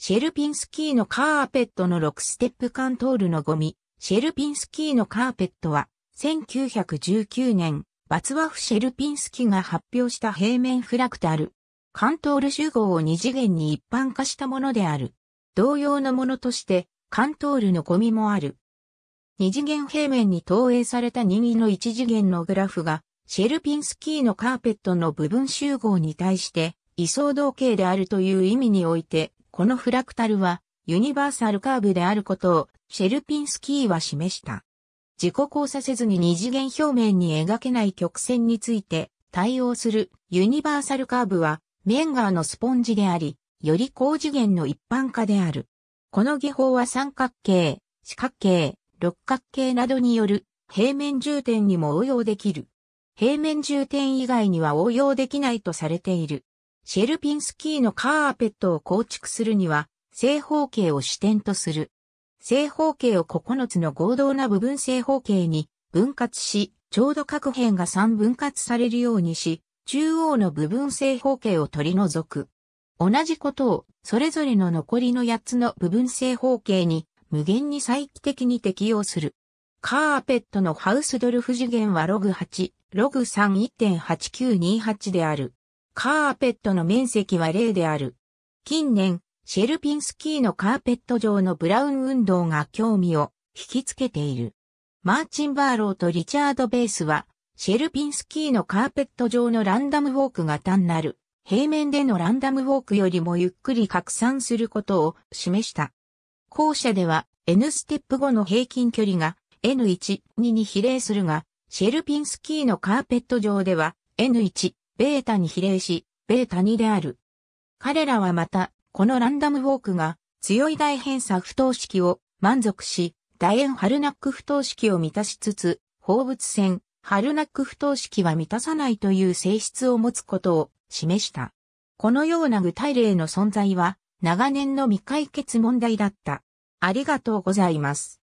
シェルピンスキーのカーペットの6ステップカントールのゴミ、シェルピンスキーのカーペットは、1919年、バツワフ・シェルピンスキーが発表した平面フラクタル、カントール集合を二次元に一般化したものである。同様のものとして、カントールのゴミもある。二次元平面に投影された任意の一次元のグラフが、シェルピンスキーのカーペットの部分集合に対して、位相同型であるという意味において、このフラクタルはユニバーサルカーブであることをシェルピンスキーは示した。自己交差せずに二次元表面に描けない曲線について対応するユニバーサルカーブはメンガーのスポンジであり、より高次元の一般化である。この技法は三角形、四角形、六角形などによる平面重点にも応用できる。平面重点以外には応用できないとされている。シェルピンスキーのカーペットを構築するには、正方形を視点とする。正方形を9つの合同な部分正方形に分割し、ちょうど各辺が3分割されるようにし、中央の部分正方形を取り除く。同じことを、それぞれの残りの8つの部分正方形に、無限に再帰的に適用する。カーペットのハウスドルフ次元はログ8、ログ3 1.8928である。カーペットの面積は0である。近年、シェルピンスキーのカーペット上のブラウン運動が興味を引きつけている。マーチンバーローとリチャード・ベースは、シェルピンスキーのカーペット上のランダムウォークが単なる平面でのランダムウォークよりもゆっくり拡散することを示した。後者では N ステップ後の平均距離が N1、2に比例するが、シェルピンスキーのカーペット上では N1、ベータに比例し、ベータ2である。彼らはまた、このランダムウォークが強い大偏差不等式を満足し、楕円ハルナック不等式を満たしつつ、放物線、ハルナック不等式は満たさないという性質を持つことを示した。このような具体例の存在は長年の未解決問題だった。ありがとうございます。